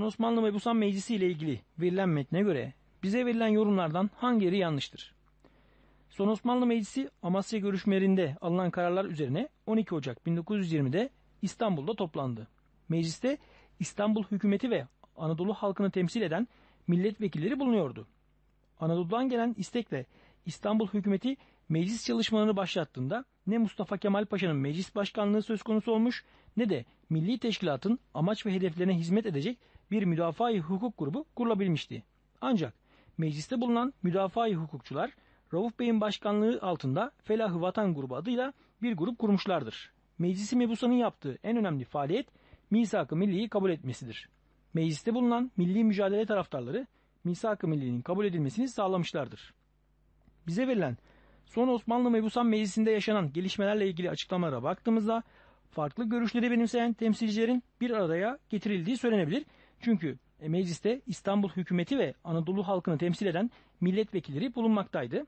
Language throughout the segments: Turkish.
yapılan Osmanlı Mebusan Meclisi ile ilgili verilen metne göre bize verilen yorumlardan hangileri yanlıştır? Son Osmanlı Meclisi Amasya görüşmelerinde alınan kararlar üzerine 12 Ocak 1920'de İstanbul'da toplandı. Mecliste İstanbul hükümeti ve Anadolu halkını temsil eden milletvekilleri bulunuyordu. Anadolu'dan gelen istekle İstanbul hükümeti meclis çalışmalarını başlattığında ne Mustafa Kemal Paşa'nın meclis başkanlığı söz konusu olmuş ne de milli teşkilatın amaç ve hedeflerine hizmet edecek bir müdafaa hukuk grubu kurulabilmişti. Ancak mecliste bulunan müdafaa hukukçular Rauf Bey'in başkanlığı altında Felahı Vatan grubu adıyla bir grup kurmuşlardır. Meclisi mebusanın yaptığı en önemli faaliyet misak-ı milliyi kabul etmesidir. Mecliste bulunan milli mücadele taraftarları misak-ı millinin kabul edilmesini sağlamışlardır. Bize verilen son Osmanlı Mebusan Meclisi'nde yaşanan gelişmelerle ilgili açıklamalara baktığımızda farklı görüşleri benimseyen temsilcilerin bir araya getirildiği söylenebilir çünkü e, mecliste İstanbul hükümeti ve Anadolu halkını temsil eden milletvekilleri bulunmaktaydı.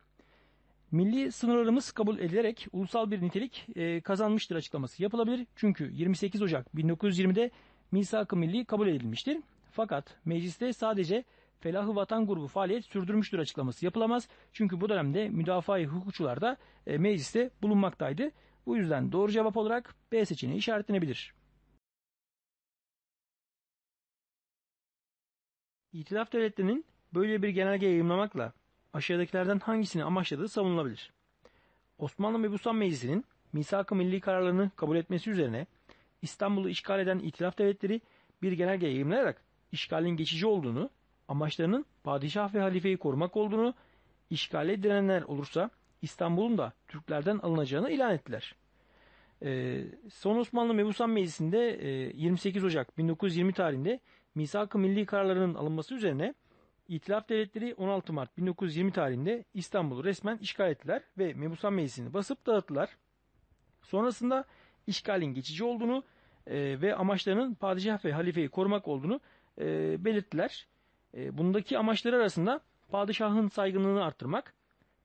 Milli sınırlarımız kabul edilerek ulusal bir nitelik e, kazanmıştır açıklaması yapılabilir. Çünkü 28 Ocak 1920'de Misak-ı Milli kabul edilmiştir. Fakat mecliste sadece Felahı Vatan grubu faaliyet sürdürmüştür açıklaması yapılamaz. Çünkü bu dönemde müdafaa-i hukukçular da e, mecliste bulunmaktaydı. Bu yüzden doğru cevap olarak B seçeneği işaretlenebilir. İtilaf devletlerinin böyle bir genelge yayımlamakla aşağıdakilerden hangisini amaçladığı savunulabilir. Osmanlı Mebusan Meclisi'nin misak-ı milli kararlarını kabul etmesi üzerine İstanbul'u işgal eden İtilaf devletleri bir genelge yayımlayarak işgalin geçici olduğunu, amaçlarının padişah ve halifeyi korumak olduğunu, işgale direnenler olursa İstanbul'un da Türklerden alınacağını ilan ettiler. Ee, son Osmanlı Mebusan Meclisi'nde e, 28 Ocak 1920 tarihinde misak-ı milli kararlarının alınması üzerine İtilaf Devletleri 16 Mart 1920 tarihinde İstanbul'u resmen işgal ettiler ve Mebusan Meclisi'ni basıp dağıttılar. Sonrasında işgalin geçici olduğunu e, ve amaçlarının padişah ve halifeyi korumak olduğunu e, belirttiler. E, bundaki amaçları arasında padişahın saygınlığını arttırmak,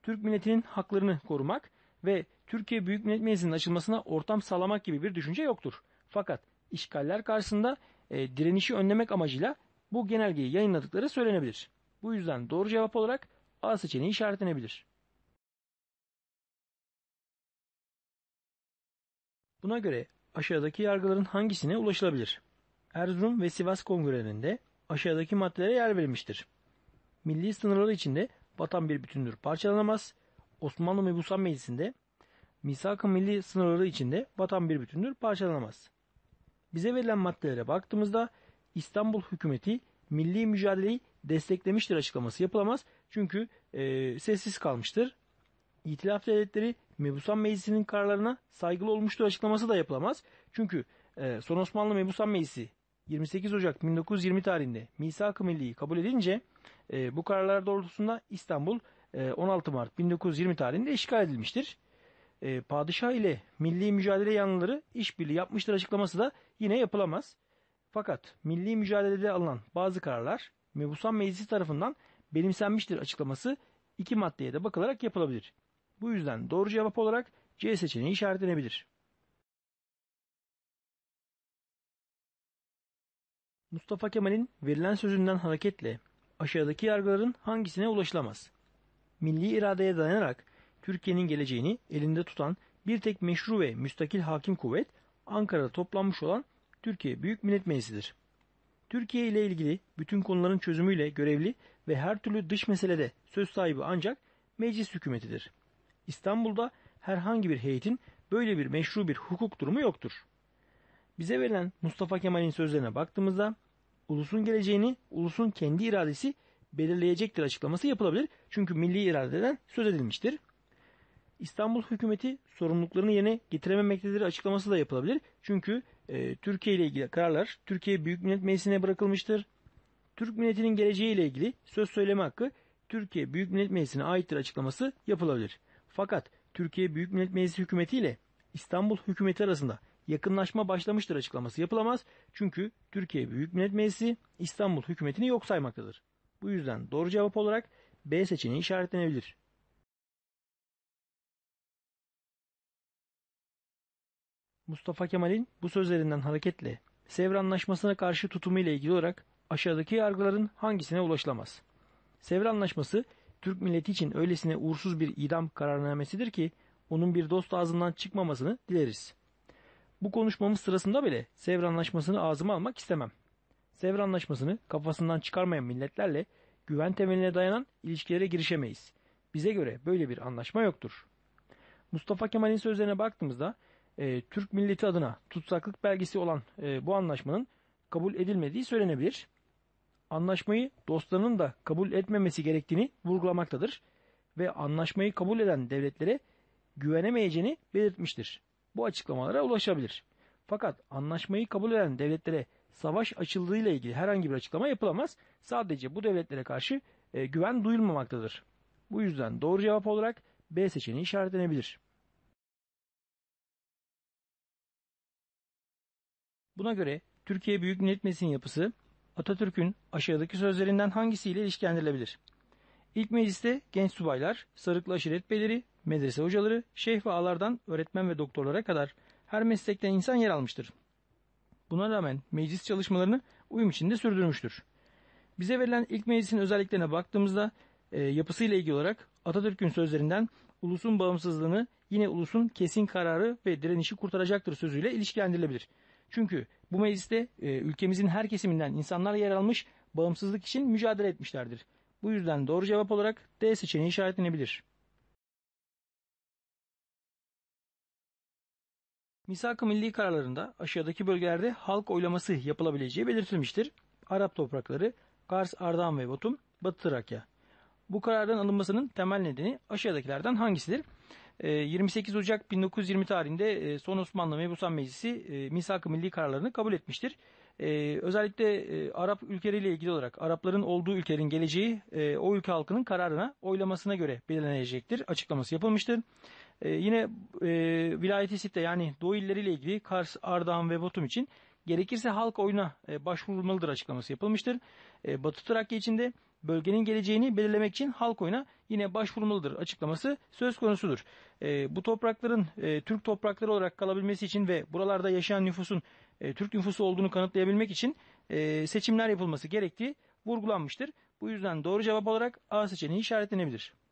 Türk milletinin haklarını korumak ve Türkiye Büyük Millet Meclisi'nin açılmasına ortam sağlamak gibi bir düşünce yoktur. Fakat işgaller karşısında e, direnişi önlemek amacıyla bu genelgeyi yayınladıkları söylenebilir. Bu yüzden doğru cevap olarak A seçeneği işaretlenebilir. Buna göre aşağıdaki yargıların hangisine ulaşılabilir? Erzurum ve Sivas kongrelerinde aşağıdaki maddelere yer verilmiştir. Milli sınırları içinde vatan bir bütündür parçalanamaz. Osmanlı Mebusan Meclisi'nde misak milli sınırları içinde vatan bir bütündür parçalanamaz. Bize verilen maddelere baktığımızda İstanbul hükümeti milli mücadeleyi desteklemiştir açıklaması yapılamaz. Çünkü e, sessiz kalmıştır. İtilaf devletleri Mebusan Meclisi'nin kararlarına saygılı olmuştur açıklaması da yapılamaz. Çünkü e, Son Osmanlı Mebusan Meclisi 28 Ocak 1920 tarihinde Misak-ı Milli'yi kabul edince e, bu kararlar doğrultusunda İstanbul e, 16 Mart 1920 tarihinde işgal edilmiştir e, padişah ile milli mücadele yanlıları işbirliği yapmıştır açıklaması da yine yapılamaz. Fakat milli mücadelede alınan bazı kararlar Mebusan Meclisi tarafından benimsenmiştir açıklaması iki maddeye de bakılarak yapılabilir. Bu yüzden doğru cevap olarak C seçeneği işaretlenebilir. Mustafa Kemal'in verilen sözünden hareketle aşağıdaki yargıların hangisine ulaşılamaz? Milli iradeye dayanarak Türkiye'nin geleceğini elinde tutan bir tek meşru ve müstakil hakim kuvvet Ankara'da toplanmış olan Türkiye Büyük Millet Meclisi'dir. Türkiye ile ilgili bütün konuların çözümüyle görevli ve her türlü dış meselede söz sahibi ancak meclis hükümetidir. İstanbul'da herhangi bir heyetin böyle bir meşru bir hukuk durumu yoktur. Bize verilen Mustafa Kemal'in sözlerine baktığımızda ulusun geleceğini ulusun kendi iradesi belirleyecektir açıklaması yapılabilir. Çünkü milli iradeden söz edilmiştir. İstanbul hükümeti sorumluluklarını yerine getirememektedir açıklaması da yapılabilir. Çünkü e, Türkiye ile ilgili kararlar Türkiye Büyük Millet Meclisi'ne bırakılmıştır. Türk milletinin geleceği ile ilgili söz söyleme hakkı Türkiye Büyük Millet Meclisi'ne aittir açıklaması yapılabilir. Fakat Türkiye Büyük Millet Meclisi hükümeti ile İstanbul hükümeti arasında yakınlaşma başlamıştır açıklaması yapılamaz. Çünkü Türkiye Büyük Millet Meclisi İstanbul hükümetini yok saymaktadır. Bu yüzden doğru cevap olarak B seçeneği işaretlenebilir. Mustafa Kemal'in bu sözlerinden hareketle Sevr Anlaşması'na karşı tutumu ile ilgili olarak aşağıdaki yargıların hangisine ulaşılamaz? Sevr Anlaşması Türk milleti için öylesine uğursuz bir idam kararnamesidir ki onun bir dost ağzından çıkmamasını dileriz. Bu konuşmamız sırasında bile Sevr Anlaşması'nı ağzıma almak istemem. Sevr Anlaşması'nı kafasından çıkarmayan milletlerle güven temeline dayanan ilişkilere girişemeyiz. Bize göre böyle bir anlaşma yoktur. Mustafa Kemal'in sözlerine baktığımızda e, Türk milleti adına tutsaklık belgesi olan e, bu anlaşmanın kabul edilmediği söylenebilir. Anlaşmayı dostlarının da kabul etmemesi gerektiğini vurgulamaktadır ve anlaşmayı kabul eden devletlere güvenemeyeceğini belirtmiştir. Bu açıklamalara ulaşabilir. Fakat anlaşmayı kabul eden devletlere savaş ile ilgili herhangi bir açıklama yapılamaz. Sadece bu devletlere karşı e, güven duyulmamaktadır. Bu yüzden doğru cevap olarak B seçeneği işaretlenebilir. Buna göre Türkiye Büyük Millet Meclisi'nin yapısı Atatürk'ün aşağıdaki sözlerinden hangisiyle ilişkilendirilebilir? İlk mecliste genç subaylar, sarıklı aşiret beyleri, medrese hocaları, şeyh ve ağlardan öğretmen ve doktorlara kadar her meslekten insan yer almıştır. Buna rağmen meclis çalışmalarını uyum içinde sürdürmüştür. Bize verilen ilk meclisin özelliklerine baktığımızda e, yapısıyla ilgili olarak Atatürk'ün sözlerinden ulusun bağımsızlığını yine ulusun kesin kararı ve direnişi kurtaracaktır sözüyle ilişkilendirilebilir. Çünkü bu mecliste e, ülkemizin her kesiminden insanlar yer almış, bağımsızlık için mücadele etmişlerdir. Bu yüzden doğru cevap olarak D seçeneği işaretlenebilir. Misak-ı Milli kararlarında aşağıdaki bölgelerde halk oylaması yapılabileceği belirtilmiştir. Arap toprakları, Kars, Ardahan ve Batum, Batı Trakya. Bu karardan alınmasının temel nedeni aşağıdakilerden hangisidir? 28 ee, Ocak 1920 tarihinde e, Son Osmanlı Mebusan Meclisi e, misak-ı milli kararlarını kabul etmiştir. E, özellikle Arap ülkeleriyle ilgili olarak Arapların olduğu ülkenin geleceği o ülke halkının kararına oylamasına göre belirlenecektir. Açıklaması yapılmıştır. Yine Vilayet vilayeti sitte yani Doğu illeriyle ilgili Kars, Ardahan ve Batum için gerekirse halk oyuna başvurulmalıdır açıklaması yapılmıştır. Batı Trakya içinde de bölgenin geleceğini belirlemek için halk oyuna yine başvurmalıdır açıklaması söz konusudur. E, bu toprakların e, Türk toprakları olarak kalabilmesi için ve buralarda yaşayan nüfusun e, Türk nüfusu olduğunu kanıtlayabilmek için e, seçimler yapılması gerektiği vurgulanmıştır. Bu yüzden doğru cevap olarak A seçeneği işaretlenebilir.